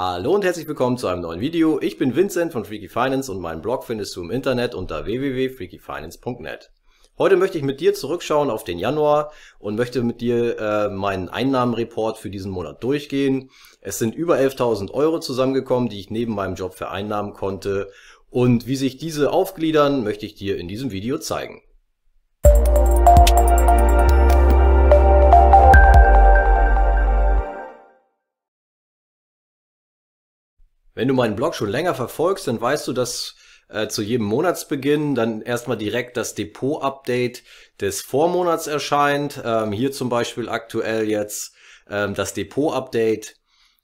Hallo und herzlich willkommen zu einem neuen Video. Ich bin Vincent von Freaky Finance und meinen Blog findest du im Internet unter www.freakyfinance.net. Heute möchte ich mit dir zurückschauen auf den Januar und möchte mit dir äh, meinen Einnahmenreport für diesen Monat durchgehen. Es sind über 11.000 Euro zusammengekommen, die ich neben meinem Job vereinnahmen konnte und wie sich diese aufgliedern, möchte ich dir in diesem Video zeigen. Wenn du meinen Blog schon länger verfolgst, dann weißt du, dass äh, zu jedem Monatsbeginn dann erstmal direkt das Depot-Update des Vormonats erscheint. Ähm, hier zum Beispiel aktuell jetzt ähm, das Depot-Update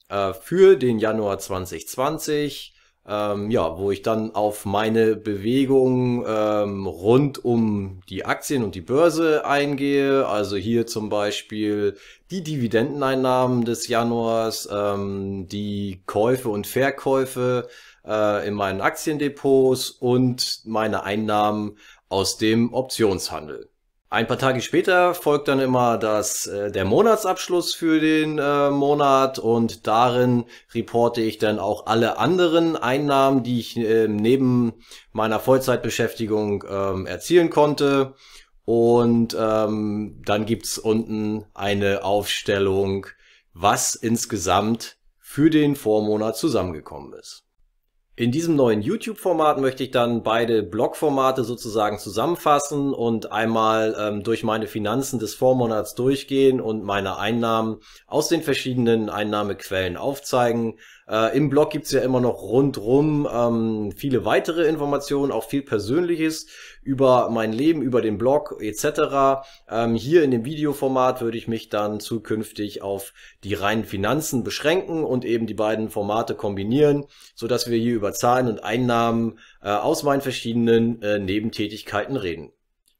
äh, für den Januar 2020 ähm, ja, wo ich dann auf meine Bewegungen ähm, rund um die Aktien und die Börse eingehe. Also hier zum Beispiel die Dividendeneinnahmen des Januars, ähm, die Käufe und Verkäufe äh, in meinen Aktiendepots und meine Einnahmen aus dem Optionshandel. Ein paar Tage später folgt dann immer das, äh, der Monatsabschluss für den äh, Monat und darin reporte ich dann auch alle anderen Einnahmen, die ich äh, neben meiner Vollzeitbeschäftigung äh, erzielen konnte. Und ähm, dann gibt's unten eine Aufstellung, was insgesamt für den Vormonat zusammengekommen ist. In diesem neuen YouTube-Format möchte ich dann beide Blog-Formate sozusagen zusammenfassen und einmal ähm, durch meine Finanzen des Vormonats durchgehen und meine Einnahmen aus den verschiedenen Einnahmequellen aufzeigen, äh, Im Blog gibt's ja immer noch rundrum ähm, viele weitere Informationen, auch viel Persönliches über mein Leben, über den Blog etc. Ähm, hier in dem Videoformat würde ich mich dann zukünftig auf die reinen Finanzen beschränken und eben die beiden Formate kombinieren, so dass wir hier über Zahlen und Einnahmen äh, aus meinen verschiedenen äh, Nebentätigkeiten reden.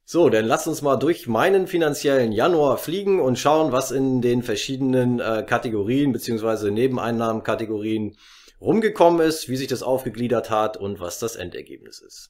So, dann lass uns mal durch meinen finanziellen Januar fliegen und schauen, was in den verschiedenen äh, Kategorien bzw. Nebeneinnahmenkategorien rumgekommen ist, wie sich das aufgegliedert hat und was das Endergebnis ist.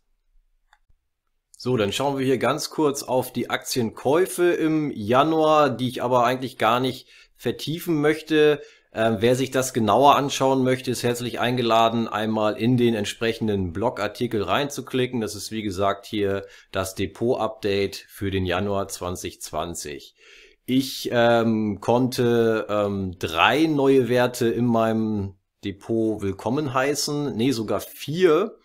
So, dann schauen wir hier ganz kurz auf die Aktienkäufe im Januar, die ich aber eigentlich gar nicht vertiefen möchte. Ähm, wer sich das genauer anschauen möchte, ist herzlich eingeladen, einmal in den entsprechenden Blogartikel reinzuklicken. Das ist wie gesagt hier das Depot-Update für den Januar 2020. Ich ähm, konnte ähm, drei neue Werte in meinem Depot willkommen heißen, nee sogar vier.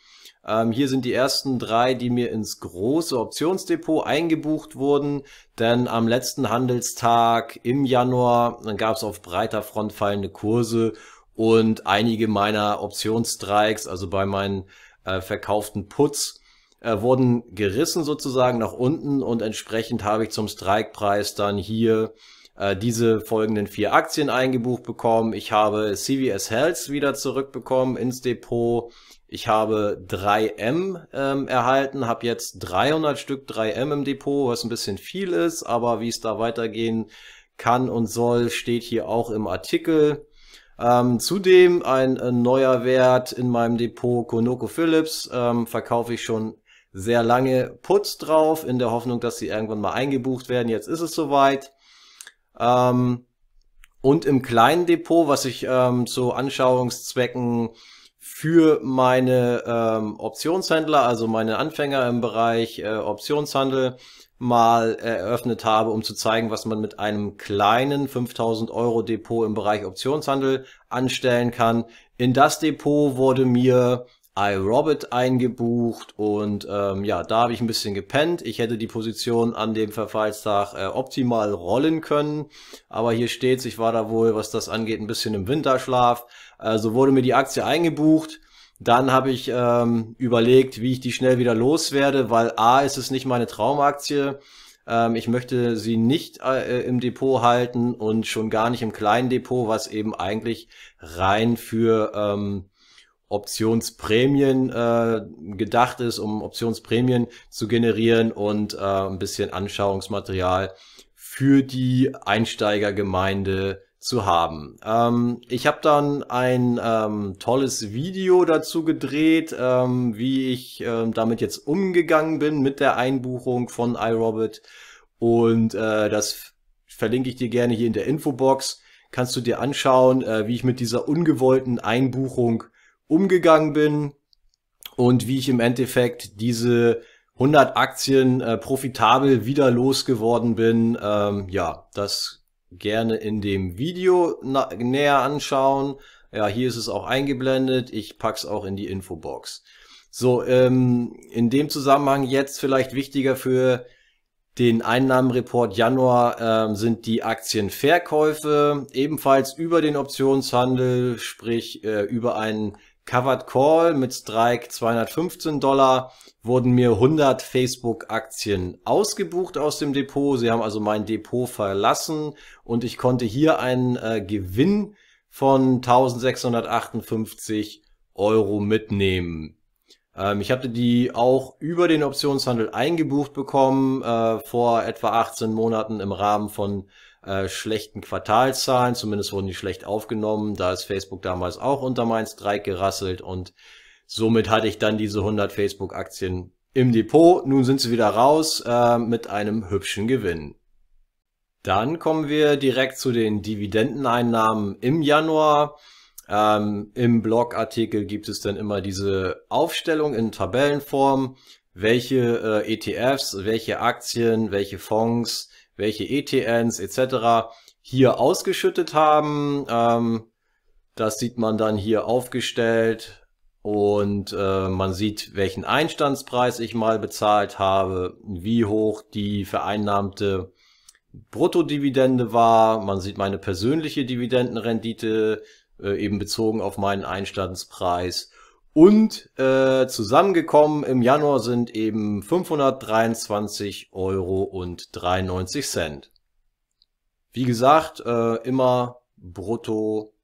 Ähm, hier sind die ersten drei, die mir ins große Optionsdepot eingebucht wurden, denn am letzten Handelstag im Januar gab es auf breiter Front fallende Kurse und einige meiner Optionsstreiks, also bei meinen äh, verkauften Puts, äh, wurden gerissen sozusagen nach unten und entsprechend habe ich zum Strikepreis dann hier äh, diese folgenden vier Aktien eingebucht bekommen. Ich habe CVS Health wieder zurückbekommen ins Depot. Ich habe 3M ähm, erhalten, habe jetzt 300 Stück 3M im Depot, was ein bisschen viel ist, aber wie es da weitergehen kann und soll, steht hier auch im Artikel. Ähm, zudem ein äh, neuer Wert in meinem Depot, Konoko Phillips, ähm, verkaufe ich schon sehr lange Putz drauf, in der Hoffnung, dass sie irgendwann mal eingebucht werden. Jetzt ist es soweit. Ähm, und im kleinen Depot, was ich ähm, zu Anschauungszwecken für meine ähm, Optionshändler, also meine Anfänger im Bereich äh, Optionshandel, mal eröffnet habe, um zu zeigen, was man mit einem kleinen 5000 Euro Depot im Bereich Optionshandel anstellen kann. In das Depot wurde mir iRobot eingebucht und ähm, ja, da habe ich ein bisschen gepennt. Ich hätte die Position an dem Verfallstag äh, optimal rollen können, aber hier steht, ich war da wohl, was das angeht, ein bisschen im Winterschlaf also wurde mir die Aktie eingebucht. Dann habe ich ähm, überlegt, wie ich die schnell wieder loswerde, weil A ist es nicht meine Traumaktie. Ähm, ich möchte sie nicht äh, im Depot halten und schon gar nicht im kleinen Depot, was eben eigentlich rein für ähm, Optionsprämien äh, gedacht ist, um Optionsprämien zu generieren und äh, ein bisschen Anschauungsmaterial für die Einsteigergemeinde zu haben. Ähm, ich habe dann ein ähm, tolles Video dazu gedreht, ähm, wie ich ähm, damit jetzt umgegangen bin mit der Einbuchung von iRobot und äh, das verlinke ich dir gerne hier in der Infobox. Kannst du dir anschauen, äh, wie ich mit dieser ungewollten Einbuchung umgegangen bin und wie ich im Endeffekt diese 100 Aktien äh, profitabel wieder losgeworden bin. Ähm, ja, das gerne in dem Video näher anschauen. Ja, hier ist es auch eingeblendet. Ich pack's auch in die Infobox. So, ähm, in dem Zusammenhang jetzt vielleicht wichtiger für den Einnahmenreport Januar äh, sind die Aktienverkäufe ebenfalls über den Optionshandel, sprich äh, über einen Covered Call mit Strike 215 Dollar wurden mir 100 Facebook-Aktien ausgebucht aus dem Depot. Sie haben also mein Depot verlassen und ich konnte hier einen äh, Gewinn von 1658 Euro mitnehmen. Ähm, ich hatte die auch über den Optionshandel eingebucht bekommen, äh, vor etwa 18 Monaten im Rahmen von äh, schlechten Quartalzahlen, zumindest wurden die schlecht aufgenommen, da ist Facebook damals auch unter meinen Streik gerasselt und somit hatte ich dann diese 100 Facebook-Aktien im Depot. Nun sind sie wieder raus äh, mit einem hübschen Gewinn. Dann kommen wir direkt zu den Dividendeneinnahmen im Januar. Ähm, Im Blogartikel gibt es dann immer diese Aufstellung in Tabellenform, welche äh, ETFs, welche Aktien, welche Fonds welche ETNs etc. hier ausgeschüttet haben. Ähm, das sieht man dann hier aufgestellt und äh, man sieht, welchen Einstandspreis ich mal bezahlt habe, wie hoch die vereinnahmte Bruttodividende war. Man sieht meine persönliche Dividendenrendite äh, eben bezogen auf meinen Einstandspreis und äh, zusammengekommen im Januar sind eben 523 Euro und 93 Cent. Wie gesagt, äh, immer brutto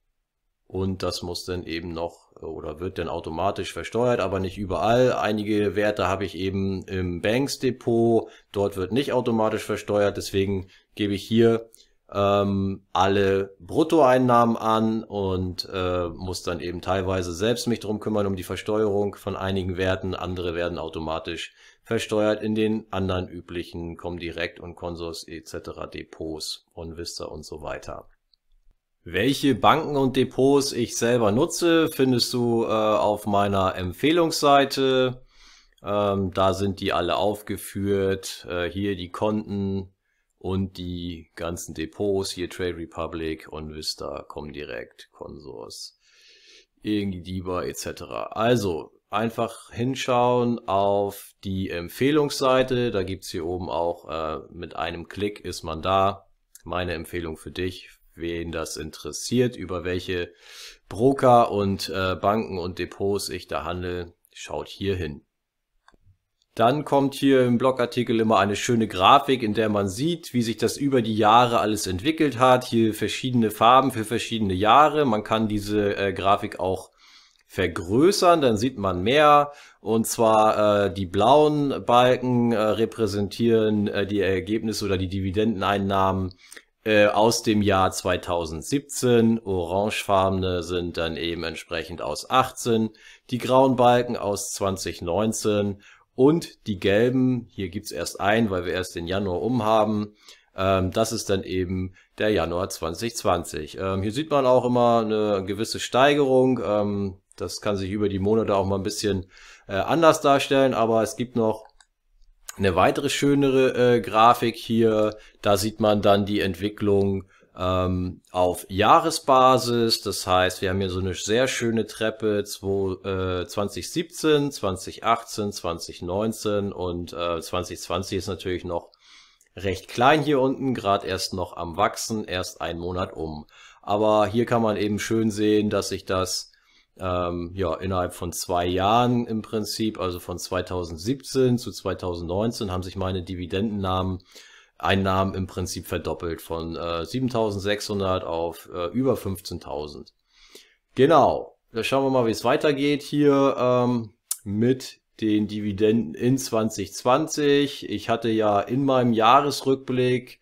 und das muss dann eben noch oder wird dann automatisch versteuert, aber nicht überall. Einige Werte habe ich eben im Banks Depot, dort wird nicht automatisch versteuert, deswegen gebe ich hier ähm, alle Bruttoeinnahmen an und äh, muss dann eben teilweise selbst mich drum kümmern um die Versteuerung von einigen Werten. Andere werden automatisch versteuert in den anderen üblichen Comdirect und Consors etc. Depots und Vista und so weiter. Welche Banken und Depots ich selber nutze, findest du äh, auf meiner Empfehlungsseite. Ähm, da sind die alle aufgeführt. Äh, hier die Konten, und die ganzen Depots, hier Trade Republic und Vista, Comdirect, Consors, Diva etc. Also einfach hinschauen auf die Empfehlungsseite, da gibt's hier oben auch äh, mit einem Klick ist man da. Meine Empfehlung für dich, wen das interessiert, über welche Broker und äh, Banken und Depots ich da handle, schaut hier hin. Dann kommt hier im Blogartikel immer eine schöne Grafik, in der man sieht, wie sich das über die Jahre alles entwickelt hat. Hier verschiedene Farben für verschiedene Jahre. Man kann diese äh, Grafik auch vergrößern, dann sieht man mehr. Und zwar äh, die blauen Balken äh, repräsentieren äh, die Ergebnisse oder die Dividendeneinnahmen äh, aus dem Jahr 2017. Orangefarbene sind dann eben entsprechend aus 18, die grauen Balken aus 2019 und die gelben, hier gibt's erst ein, weil wir erst den Januar umhaben. Ähm, das ist dann eben der Januar 2020. Ähm, hier sieht man auch immer eine gewisse Steigerung. Ähm, das kann sich über die Monate auch mal ein bisschen äh, anders darstellen, aber es gibt noch eine weitere schönere äh, Grafik hier. Da sieht man dann die Entwicklung ähm, auf Jahresbasis. Das heißt, wir haben hier so eine sehr schöne Treppe 2017, 2018, 2019 und äh, 2020 ist natürlich noch recht klein hier unten, gerade erst noch am Wachsen, erst einen Monat um. Aber hier kann man eben schön sehen, dass sich das ähm, ja, innerhalb von zwei Jahren im Prinzip, also von 2017 zu 2019, haben sich meine Dividendennamen Einnahmen im Prinzip verdoppelt von äh, 7.600 auf äh, über 15.000. Genau, da schauen wir mal, wie es weitergeht hier ähm, mit den Dividenden in 2020. Ich hatte ja in meinem Jahresrückblick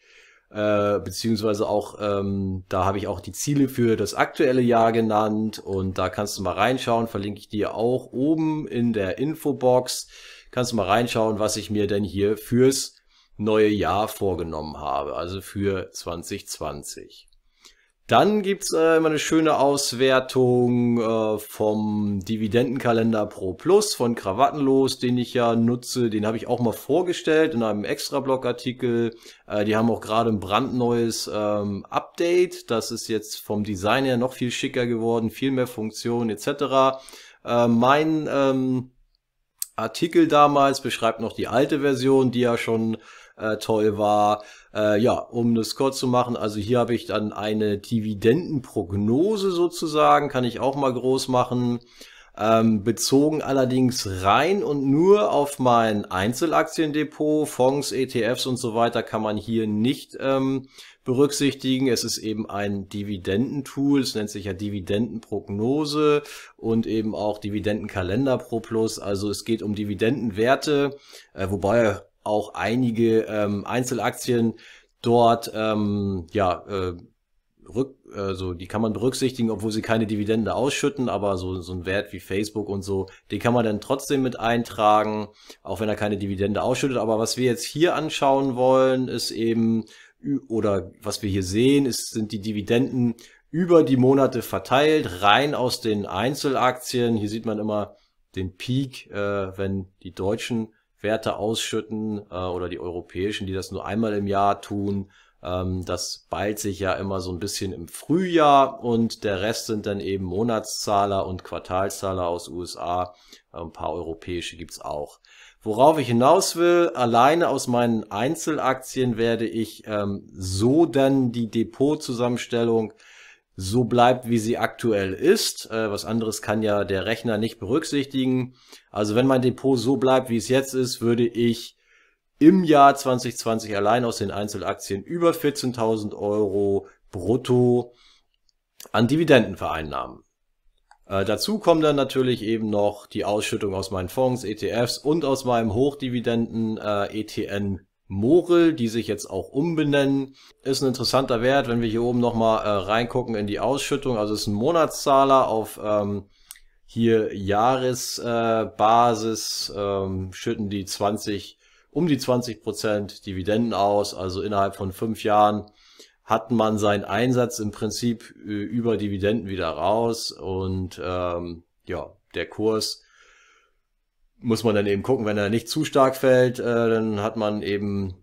äh, beziehungsweise auch, ähm, da habe ich auch die Ziele für das aktuelle Jahr genannt und da kannst du mal reinschauen, verlinke ich dir auch oben in der Infobox, kannst du mal reinschauen, was ich mir denn hier fürs neue Jahr vorgenommen habe, also für 2020. Dann gibt's äh, immer eine schöne Auswertung äh, vom Dividendenkalender Pro Plus von Krawattenlos, den ich ja nutze. Den habe ich auch mal vorgestellt in einem Extra-Blog-Artikel. Äh, die haben auch gerade ein brandneues ähm, Update. Das ist jetzt vom Design her noch viel schicker geworden, viel mehr Funktionen etc. Äh, mein ähm, Artikel damals beschreibt noch die alte Version, die ja schon äh, toll war. Äh, ja, um das kurz zu machen, also hier habe ich dann eine Dividendenprognose sozusagen, kann ich auch mal groß machen. Ähm, bezogen allerdings rein und nur auf mein Einzelaktiendepot, Fonds, ETFs und so weiter kann man hier nicht ähm, berücksichtigen. Es ist eben ein Dividendentool, es nennt sich ja Dividendenprognose und eben auch Dividendenkalender Pro Plus. Also es geht um Dividendenwerte, äh, wobei auch einige ähm, Einzelaktien dort ähm, ja äh, rück, also die kann man berücksichtigen, obwohl sie keine Dividende ausschütten, aber so, so ein Wert wie Facebook und so, den kann man dann trotzdem mit eintragen, auch wenn er keine Dividende ausschüttet. Aber was wir jetzt hier anschauen wollen, ist eben, oder was wir hier sehen, ist, sind die Dividenden über die Monate verteilt, rein aus den Einzelaktien. Hier sieht man immer den Peak, äh, wenn die deutschen Werte ausschütten äh, oder die europäischen, die das nur einmal im Jahr tun. Ähm, das beilt sich ja immer so ein bisschen im Frühjahr und der Rest sind dann eben Monatszahler und Quartalszahler aus USA. Äh, ein paar europäische gibt's auch. Worauf ich hinaus will, alleine aus meinen Einzelaktien werde ich ähm, so dann die Depotzusammenstellung so bleibt, wie sie aktuell ist. Äh, was anderes kann ja der Rechner nicht berücksichtigen. Also wenn mein Depot so bleibt, wie es jetzt ist, würde ich im Jahr 2020 allein aus den Einzelaktien über 14.000 Euro brutto an Dividenden vereinnahmen. Äh, dazu kommen dann natürlich eben noch die Ausschüttung aus meinen Fonds, ETFs und aus meinem Hochdividenden äh, ETN Morel, die sich jetzt auch umbenennen. Ist ein interessanter Wert, wenn wir hier oben nochmal äh, reingucken in die Ausschüttung. Also ist ein Monatszahler auf ähm, hier Jahresbasis, äh, ähm, schütten die 20, um die 20 Prozent Dividenden aus. Also innerhalb von fünf Jahren hat man seinen Einsatz im Prinzip über Dividenden wieder raus und ähm, ja, der Kurs muss man dann eben gucken, wenn er nicht zu stark fällt, äh, dann hat man eben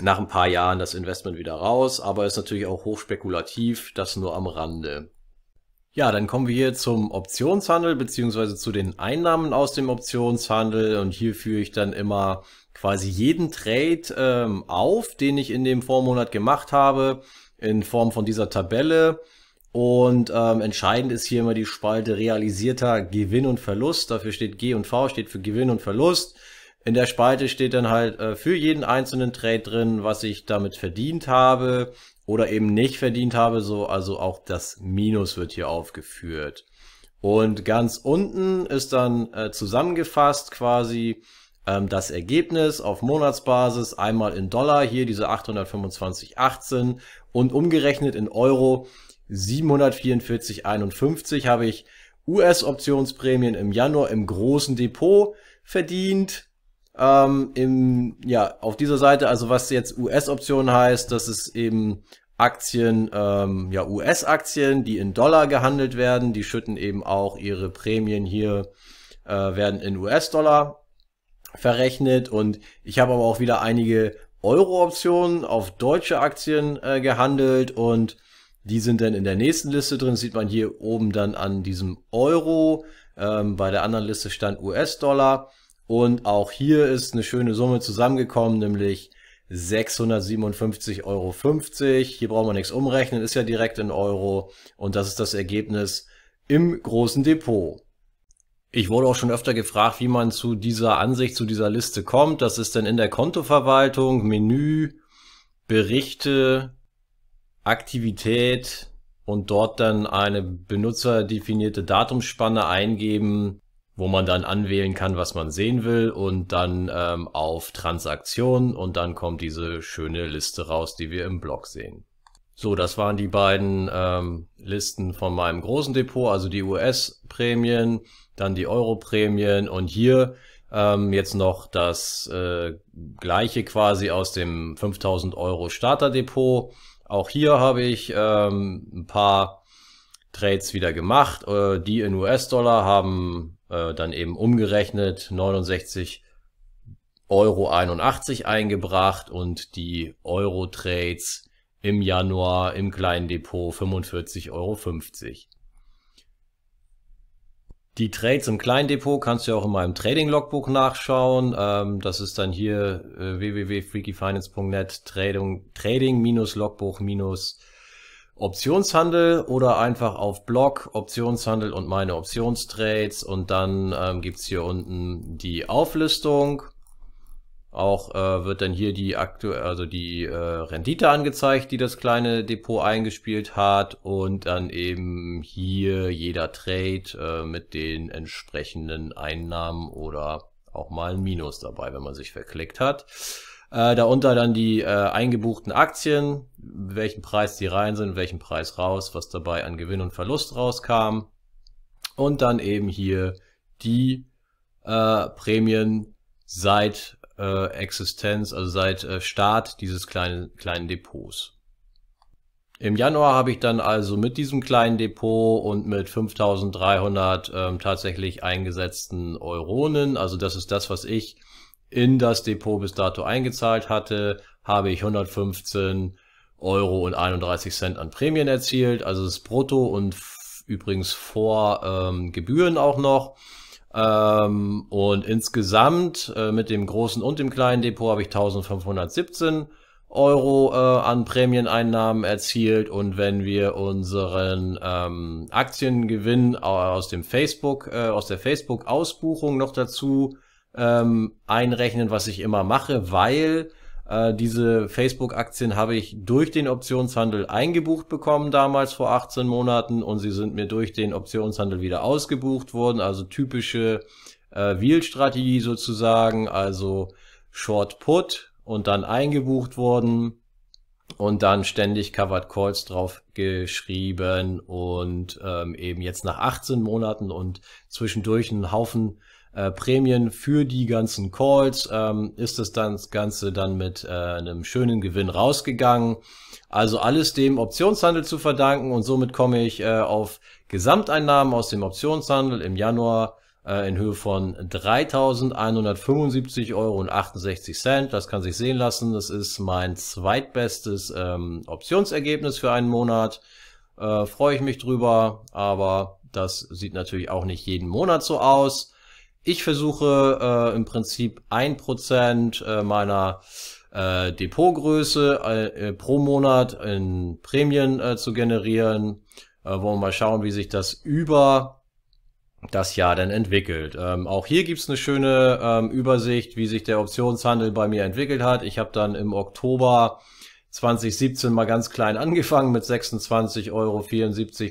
nach ein paar Jahren das Investment wieder raus, aber ist natürlich auch hochspekulativ, das nur am Rande. Ja, dann kommen wir hier zum Optionshandel beziehungsweise zu den Einnahmen aus dem Optionshandel und hier führe ich dann immer quasi jeden Trade ähm, auf, den ich in dem Vormonat gemacht habe, in Form von dieser Tabelle. Und ähm, entscheidend ist hier immer die Spalte realisierter Gewinn und Verlust. Dafür steht G und V, steht für Gewinn und Verlust. In der Spalte steht dann halt äh, für jeden einzelnen Trade drin, was ich damit verdient habe oder eben nicht verdient habe. So, also auch das Minus wird hier aufgeführt. Und ganz unten ist dann äh, zusammengefasst quasi ähm, das Ergebnis auf Monatsbasis, einmal in Dollar, hier diese 825,18 und umgerechnet in Euro 744,51 habe ich US-Optionsprämien im Januar im großen Depot verdient. Ähm, im, ja, auf dieser Seite, also was jetzt US-Option heißt, das ist eben Aktien, ähm, ja, US-Aktien, die in Dollar gehandelt werden, die schütten eben auch ihre Prämien hier, äh, werden in US-Dollar verrechnet und ich habe aber auch wieder einige Euro-Optionen auf deutsche Aktien äh, gehandelt und die sind dann in der nächsten Liste drin, sieht man hier oben dann an diesem Euro. Ähm, bei der anderen Liste stand US-Dollar. Und auch hier ist eine schöne Summe zusammengekommen, nämlich 657,50 Euro. Hier brauchen wir nichts umrechnen, ist ja direkt in Euro. Und das ist das Ergebnis im großen Depot. Ich wurde auch schon öfter gefragt, wie man zu dieser Ansicht, zu dieser Liste kommt. Das ist dann in der Kontoverwaltung, Menü, Berichte, Aktivität und dort dann eine benutzerdefinierte Datumsspanne eingeben, wo man dann anwählen kann, was man sehen will und dann ähm, auf Transaktionen und dann kommt diese schöne Liste raus, die wir im Blog sehen. So, das waren die beiden ähm, Listen von meinem großen Depot, also die US-Prämien, dann die Euro-Prämien und hier ähm, jetzt noch das äh, gleiche quasi aus dem 5000 Euro Starter-Depot. Auch hier habe ich ähm, ein paar Trades wieder gemacht. Äh, die in US-Dollar haben äh, dann eben umgerechnet 69,81 Euro eingebracht und die Euro-Trades im Januar im kleinen Depot 45,50 Euro. Die Trades im Kleindepot kannst du ja auch in meinem Trading-Logbuch nachschauen. Ähm, das ist dann hier äh, www.freakyfinance.net Trading-Logbuch- Trading Optionshandel oder einfach auf Blog Optionshandel und meine Optionstrades und dann ähm, gibt's hier unten die Auflistung auch äh, wird dann hier die aktu also die äh, Rendite angezeigt, die das kleine Depot eingespielt hat und dann eben hier jeder Trade äh, mit den entsprechenden Einnahmen oder auch mal ein Minus dabei, wenn man sich verklickt hat. Äh, darunter dann die äh, eingebuchten Aktien, welchen Preis die rein sind, welchen Preis raus, was dabei an Gewinn und Verlust rauskam. Und dann eben hier die äh, Prämien seit äh, Existenz, also seit äh, Start dieses kleinen, kleinen Depots. Im Januar habe ich dann also mit diesem kleinen Depot und mit 5300 ähm, tatsächlich eingesetzten Euronen, also das ist das, was ich in das Depot bis dato eingezahlt hatte, habe ich 115 Euro und 31 Cent an Prämien erzielt, also das Brutto und übrigens vor ähm, Gebühren auch noch. Ähm, und insgesamt äh, mit dem großen und dem kleinen Depot habe ich 1517 Euro äh, an Prämieneinnahmen erzielt. Und wenn wir unseren ähm, Aktiengewinn aus dem Facebook, äh, aus der Facebook-Ausbuchung noch dazu ähm, einrechnen, was ich immer mache, weil äh, diese Facebook-Aktien habe ich durch den Optionshandel eingebucht bekommen damals vor 18 Monaten und sie sind mir durch den Optionshandel wieder ausgebucht worden. Also typische äh, Wheel-Strategie sozusagen, also Short Put und dann eingebucht worden und dann ständig Covered Calls drauf geschrieben und ähm, eben jetzt nach 18 Monaten und zwischendurch einen Haufen äh, Prämien für die ganzen Calls ähm, ist es dann das Ganze dann mit äh, einem schönen Gewinn rausgegangen. Also alles dem Optionshandel zu verdanken und somit komme ich äh, auf Gesamteinnahmen aus dem Optionshandel im Januar äh, in Höhe von 3.175,68 Euro. Das kann sich sehen lassen. Das ist mein zweitbestes ähm, Optionsergebnis für einen Monat. Äh, Freue ich mich drüber, aber das sieht natürlich auch nicht jeden Monat so aus. Ich versuche äh, im Prinzip ein Prozent äh, meiner äh, Depotgröße äh, äh, pro Monat in Prämien äh, zu generieren. Äh, wollen wir mal schauen, wie sich das über das Jahr dann entwickelt. Ähm, auch hier gibt's eine schöne ähm, Übersicht, wie sich der Optionshandel bei mir entwickelt hat. Ich habe dann im Oktober 2017 mal ganz klein angefangen mit 26,74 Euro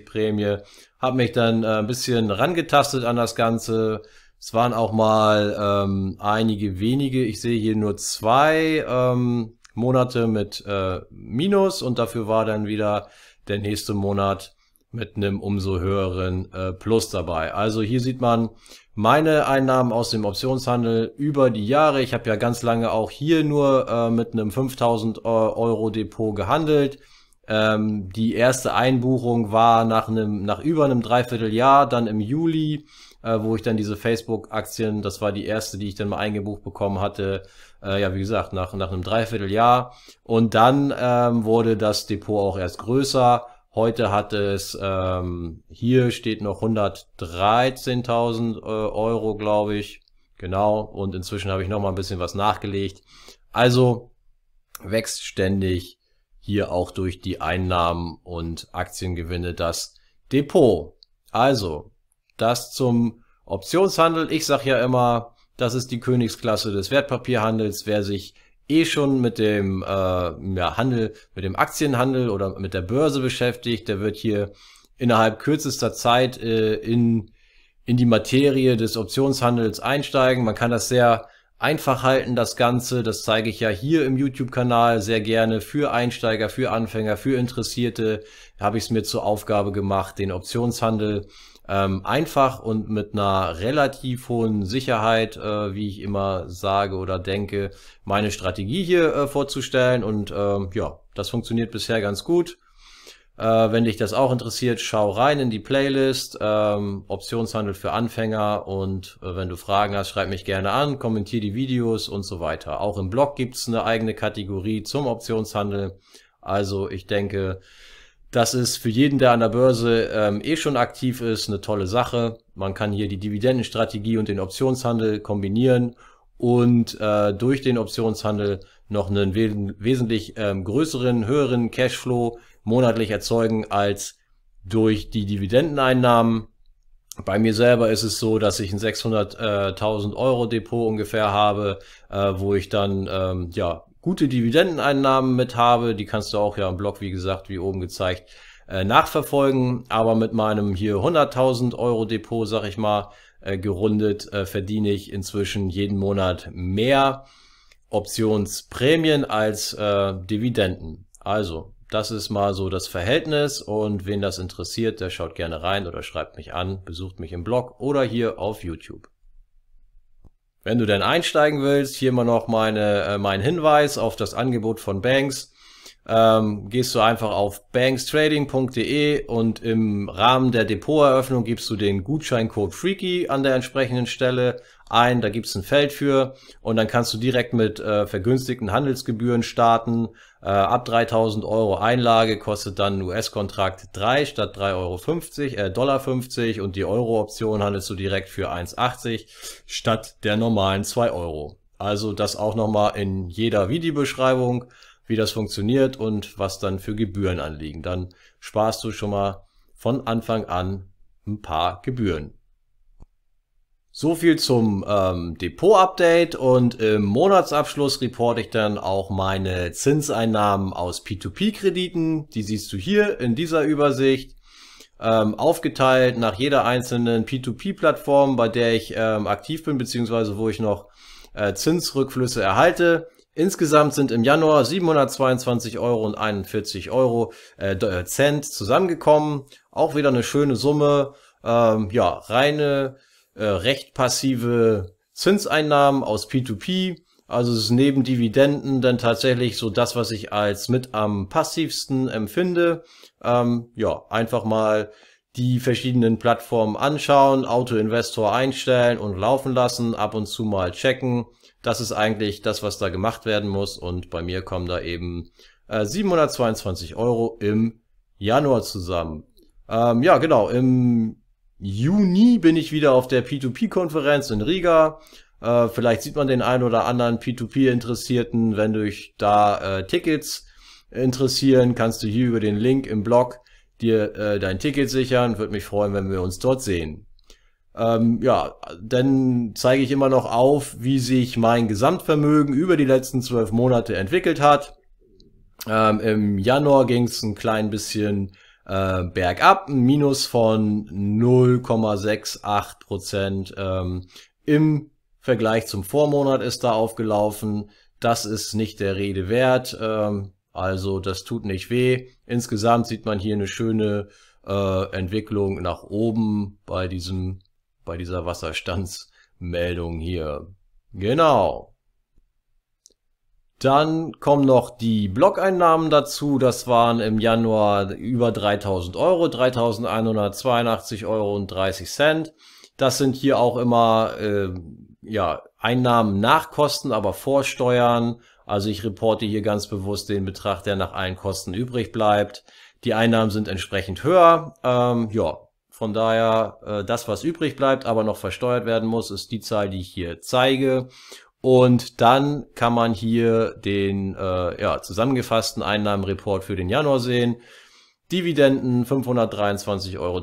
Prämie, habe mich dann äh, ein bisschen rangetastet an das Ganze, es waren auch mal ähm, einige wenige. Ich sehe hier nur zwei ähm, Monate mit äh, Minus und dafür war dann wieder der nächste Monat mit einem umso höheren äh, Plus dabei. Also hier sieht man meine Einnahmen aus dem Optionshandel über die Jahre. Ich habe ja ganz lange auch hier nur äh, mit einem 5000 äh, Euro Depot gehandelt. Ähm, die erste Einbuchung war nach, einem, nach über einem Dreivierteljahr, dann im Juli äh, wo ich dann diese Facebook-Aktien, das war die erste, die ich dann mal eingebucht bekommen hatte, äh, ja, wie gesagt, nach, nach einem Dreivierteljahr. Und dann ähm, wurde das Depot auch erst größer. Heute hat es, ähm, hier steht noch 113.000 äh, Euro, glaube ich. Genau. Und inzwischen habe ich noch mal ein bisschen was nachgelegt. Also wächst ständig hier auch durch die Einnahmen und Aktiengewinne das Depot. Also das zum Optionshandel. Ich sage ja immer, das ist die Königsklasse des Wertpapierhandels. Wer sich eh schon mit dem äh, ja, Handel, mit dem Aktienhandel oder mit der Börse beschäftigt, der wird hier innerhalb kürzester Zeit äh, in, in die Materie des Optionshandels einsteigen. Man kann das sehr einfach halten, das Ganze. Das zeige ich ja hier im YouTube-Kanal sehr gerne für Einsteiger, für Anfänger, für Interessierte. Habe ich es mir zur Aufgabe gemacht, den Optionshandel ähm, einfach und mit einer relativ hohen Sicherheit, äh, wie ich immer sage oder denke, meine Strategie hier äh, vorzustellen. Und ähm, ja, das funktioniert bisher ganz gut. Äh, wenn dich das auch interessiert, schau rein in die Playlist ähm, Optionshandel für Anfänger und äh, wenn du Fragen hast, schreib mich gerne an, kommentier die Videos und so weiter. Auch im Blog gibt's eine eigene Kategorie zum Optionshandel. Also ich denke, das ist für jeden, der an der Börse ähm, eh schon aktiv ist, eine tolle Sache. Man kann hier die Dividendenstrategie und den Optionshandel kombinieren und äh, durch den Optionshandel noch einen wes wesentlich ähm, größeren, höheren Cashflow monatlich erzeugen als durch die Dividendeneinnahmen. Bei mir selber ist es so, dass ich ein 600.000 äh, Euro Depot ungefähr habe, äh, wo ich dann ähm, ja gute Dividendeneinnahmen mit habe. Die kannst du auch ja im Blog, wie gesagt, wie oben gezeigt, äh, nachverfolgen. Aber mit meinem hier 100.000 Euro Depot, sag ich mal, äh, gerundet, äh, verdiene ich inzwischen jeden Monat mehr Optionsprämien als Dividenden. Also, das ist mal so das Verhältnis und wen das interessiert, der schaut gerne rein oder schreibt mich an, besucht mich im Blog oder hier auf YouTube. Wenn du denn einsteigen willst, hier immer noch meine, äh, mein Hinweis auf das Angebot von Banks. Ähm, gehst du einfach auf bankstrading.de und im Rahmen der Depoteröffnung gibst du den Gutscheincode Freaky an der entsprechenden Stelle ein. Da gibt's ein Feld für und dann kannst du direkt mit äh, vergünstigten Handelsgebühren starten äh, ab 3000 Euro Einlage kostet dann US-Kontrakt 3 statt 3,50 Euro, äh, Dollar 50 und die Euro-Option handelst du direkt für 1,80 statt der normalen 2 Euro. Also das auch nochmal in jeder Videobeschreibung, wie das funktioniert und was dann für Gebühren anliegen. Dann sparst du schon mal von Anfang an ein paar Gebühren. So viel zum ähm, Depot-Update und im Monatsabschluss reporte ich dann auch meine Zinseinnahmen aus P2P-Krediten. Die siehst du hier in dieser Übersicht, ähm, aufgeteilt nach jeder einzelnen P2P-Plattform, bei der ich ähm, aktiv bin, beziehungsweise wo ich noch äh, Zinsrückflüsse erhalte. Insgesamt sind im Januar 722 Euro und 41 Euro äh, äh, Cent zusammengekommen. Auch wieder eine schöne Summe. Ähm, ja, reine äh, recht passive Zinseinnahmen aus P2P. Also es ist neben Dividenden dann tatsächlich so das, was ich als mit am passivsten empfinde. Ähm, ja, einfach mal die verschiedenen Plattformen anschauen, Autoinvestor einstellen und laufen lassen, ab und zu mal checken. Das ist eigentlich das, was da gemacht werden muss. Und bei mir kommen da eben äh, 722 Euro im Januar zusammen. Ähm, ja, genau, im Juni bin ich wieder auf der P2P-Konferenz in Riga. Äh, vielleicht sieht man den einen oder anderen P2P-Interessierten. Wenn dich da äh, Tickets interessieren, kannst du hier über den Link im Blog dir äh, dein Ticket sichern. Würde mich freuen, wenn wir uns dort sehen. Ähm, ja, dann zeige ich immer noch auf, wie sich mein Gesamtvermögen über die letzten zwölf Monate entwickelt hat. Ähm, Im Januar ging es ein klein bisschen äh, bergab, ein Minus von 0,68 Prozent ähm, im Vergleich zum Vormonat ist da aufgelaufen. Das ist nicht der Rede wert. Ähm, also das tut nicht weh. Insgesamt sieht man hier eine schöne äh, Entwicklung nach oben bei diesem, bei dieser Wasserstandsmeldung hier. Genau. Dann kommen noch die Blog-Einnahmen dazu. Das waren im Januar über 3000 Euro, 3182 Euro und 30 Cent. Das sind hier auch immer äh, ja, Einnahmen nach Kosten, aber vor Steuern. Also ich reporte hier ganz bewusst den Betrag, der nach allen Kosten übrig bleibt. Die Einnahmen sind entsprechend höher. Ähm, ja, von daher, äh, das, was übrig bleibt, aber noch versteuert werden muss, ist die Zahl, die ich hier zeige. Und dann kann man hier den äh, ja, zusammengefassten Einnahmenreport für den Januar sehen. Dividenden 523,93 Euro.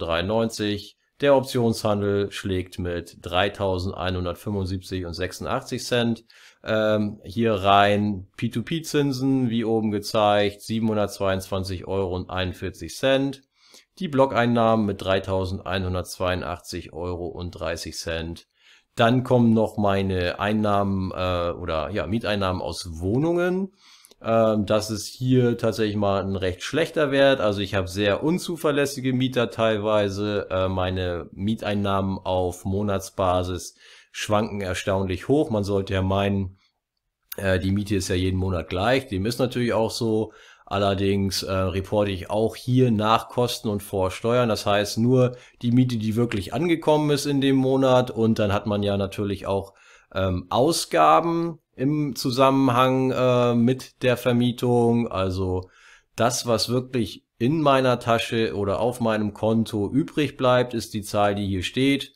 Der Optionshandel schlägt mit 3.175,86 Cent ähm, hier rein. P2P-Zinsen, wie oben gezeigt, 722,41 Euro. Die Blockeinnahmen mit 3.182,30 Euro dann kommen noch meine Einnahmen äh, oder ja, Mieteinnahmen aus Wohnungen. Ähm, das ist hier tatsächlich mal ein recht schlechter Wert. Also ich habe sehr unzuverlässige Mieter teilweise. Äh, meine Mieteinnahmen auf Monatsbasis schwanken erstaunlich hoch. Man sollte ja meinen, äh, die Miete ist ja jeden Monat gleich. Dem ist natürlich auch so. Allerdings äh, reporte ich auch hier nach Kosten und vor Steuern. Das heißt nur die Miete, die wirklich angekommen ist in dem Monat. Und dann hat man ja natürlich auch ähm, Ausgaben im Zusammenhang äh, mit der Vermietung. Also das, was wirklich in meiner Tasche oder auf meinem Konto übrig bleibt, ist die Zahl, die hier steht.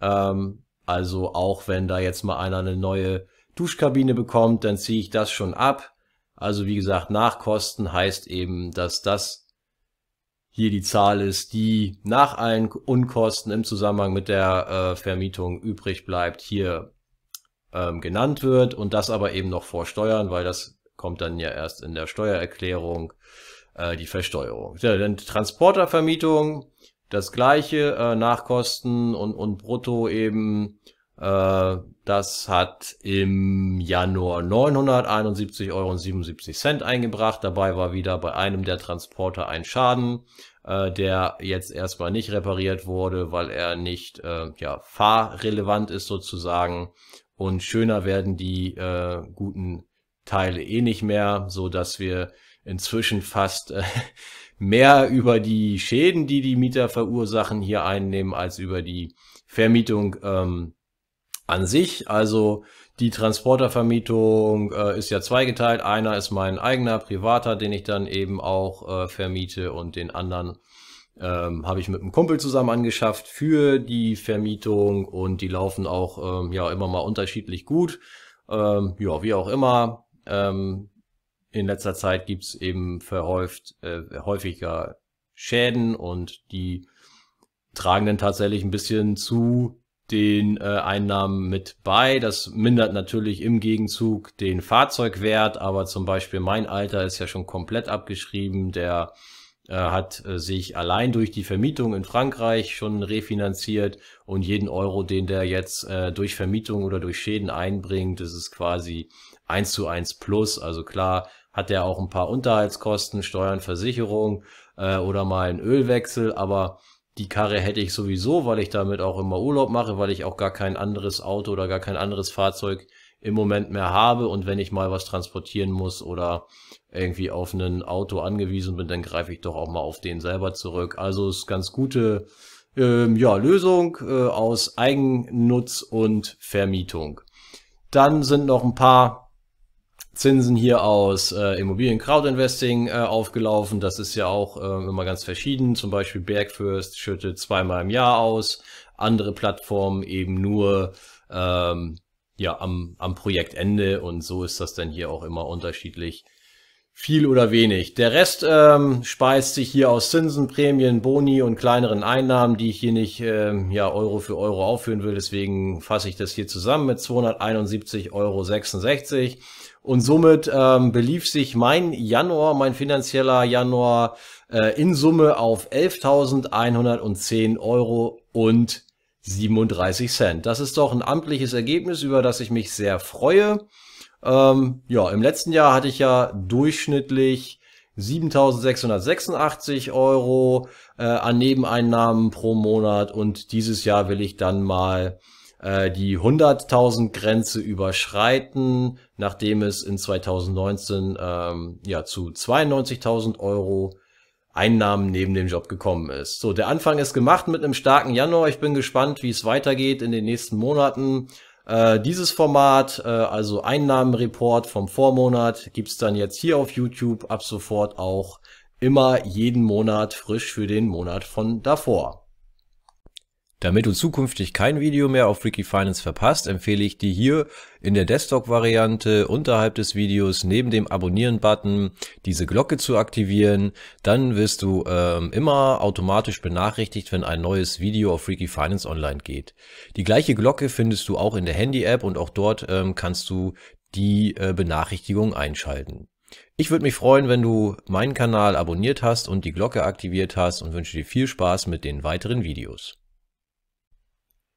Ähm, also auch wenn da jetzt mal einer eine neue Duschkabine bekommt, dann ziehe ich das schon ab also wie gesagt, nach Kosten heißt eben, dass das hier die Zahl ist, die nach allen Unkosten im Zusammenhang mit der äh, Vermietung übrig bleibt, hier ähm, genannt wird und das aber eben noch vor Steuern, weil das kommt dann ja erst in der Steuererklärung, äh, die Versteuerung. Ja, dann Transportervermietung, das gleiche, äh, Nachkosten und, und Brutto eben äh, das hat im Januar 971,77 Euro eingebracht. Dabei war wieder bei einem der Transporter ein Schaden, äh, der jetzt erstmal nicht repariert wurde, weil er nicht äh, ja, fahrrelevant ist sozusagen. Und schöner werden die äh, guten Teile eh nicht mehr, so dass wir inzwischen fast äh, mehr über die Schäden, die die Mieter verursachen, hier einnehmen, als über die Vermietung ähm, an sich. Also die Transportervermietung äh, ist ja zweigeteilt. Einer ist mein eigener privater, den ich dann eben auch äh, vermiete und den anderen ähm, habe ich mit einem Kumpel zusammen angeschafft für die Vermietung und die laufen auch ähm, ja immer mal unterschiedlich gut. Ähm, ja, wie auch immer. Ähm, in letzter Zeit gibt's eben verhäuft, äh, häufiger Schäden und die tragen dann tatsächlich ein bisschen zu den äh, Einnahmen mit bei. Das mindert natürlich im Gegenzug den Fahrzeugwert, aber zum Beispiel mein Alter ist ja schon komplett abgeschrieben. Der äh, hat äh, sich allein durch die Vermietung in Frankreich schon refinanziert und jeden Euro, den der jetzt äh, durch Vermietung oder durch Schäden einbringt, das ist quasi eins zu eins plus. Also klar hat er auch ein paar Unterhaltskosten, Steuern, Versicherung äh, oder mal einen Ölwechsel, aber die Karre hätte ich sowieso, weil ich damit auch immer Urlaub mache, weil ich auch gar kein anderes Auto oder gar kein anderes Fahrzeug im Moment mehr habe. Und wenn ich mal was transportieren muss oder irgendwie auf ein Auto angewiesen bin, dann greife ich doch auch mal auf den selber zurück. Also ist ganz gute ähm, ja, Lösung äh, aus Eigennutz und Vermietung. Dann sind noch ein paar Zinsen hier aus äh, Immobilien Crowdinvesting äh, aufgelaufen. Das ist ja auch äh, immer ganz verschieden. Zum Beispiel Bergfürst schüttet zweimal im Jahr aus, andere Plattformen eben nur ähm, ja am, am Projektende und so ist das dann hier auch immer unterschiedlich. Viel oder wenig. Der Rest ähm, speist sich hier aus Zinsen, Prämien, Boni und kleineren Einnahmen, die ich hier nicht ähm, ja, Euro für Euro aufführen will. Deswegen fasse ich das hier zusammen mit 271,66 Euro. Und somit ähm, belief sich mein Januar, mein finanzieller Januar äh, in Summe auf 11.110 Euro und 37 Cent. Das ist doch ein amtliches Ergebnis, über das ich mich sehr freue. Ähm, ja, im letzten Jahr hatte ich ja durchschnittlich 7.686 Euro äh, an Nebeneinnahmen pro Monat und dieses Jahr will ich dann mal äh, die 100.000 Grenze überschreiten, nachdem es in 2019 ähm, ja zu 92.000 Euro Einnahmen neben dem Job gekommen ist. So, der Anfang ist gemacht mit einem starken Januar. Ich bin gespannt, wie es weitergeht in den nächsten Monaten. Äh, dieses Format, äh, also Einnahmenreport vom Vormonat, gibt's dann jetzt hier auf YouTube ab sofort auch immer jeden Monat frisch für den Monat von davor. Damit du zukünftig kein Video mehr auf Freaky Finance verpasst, empfehle ich dir hier in der Desktop-Variante unterhalb des Videos neben dem Abonnieren-Button diese Glocke zu aktivieren. Dann wirst du ähm, immer automatisch benachrichtigt, wenn ein neues Video auf Freaky Finance online geht. Die gleiche Glocke findest du auch in der Handy-App und auch dort ähm, kannst du die äh, Benachrichtigung einschalten. Ich würde mich freuen, wenn du meinen Kanal abonniert hast und die Glocke aktiviert hast und wünsche dir viel Spaß mit den weiteren Videos.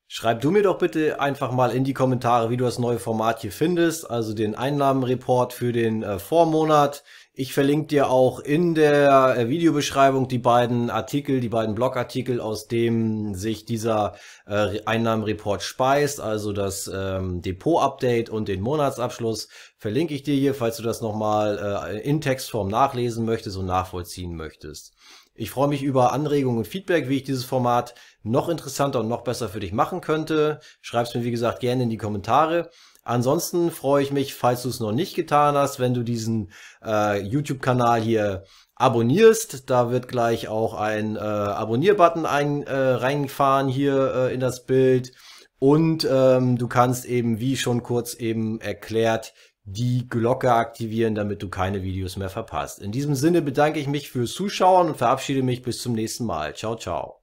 Schreib du mir doch bitte einfach mal in die Kommentare, wie du das neue Format hier findest, also den Einnahmenreport für den äh, Vormonat. Ich verlinke dir auch in der äh, Videobeschreibung die beiden Artikel, die beiden Blogartikel, aus dem sich dieser äh, Einnahmenreport speist, also das ähm, Depot-Update und den Monatsabschluss, verlinke ich dir hier, falls du das nochmal äh, in Textform nachlesen möchtest und nachvollziehen möchtest. Ich freue mich über Anregungen und Feedback, wie ich dieses Format noch interessanter und noch besser für dich machen könnte. Schreib's mir, wie gesagt, gerne in die Kommentare. Ansonsten freue ich mich, falls du es noch nicht getan hast, wenn du diesen äh, YouTube-Kanal hier abonnierst. Da wird gleich auch ein äh, Abonnier-Button ein, äh, reingefahren hier äh, in das Bild. Und ähm, du kannst eben, wie schon kurz eben erklärt, die Glocke aktivieren, damit du keine Videos mehr verpasst. In diesem Sinne bedanke ich mich fürs Zuschauen und verabschiede mich bis zum nächsten Mal. Ciao, ciao.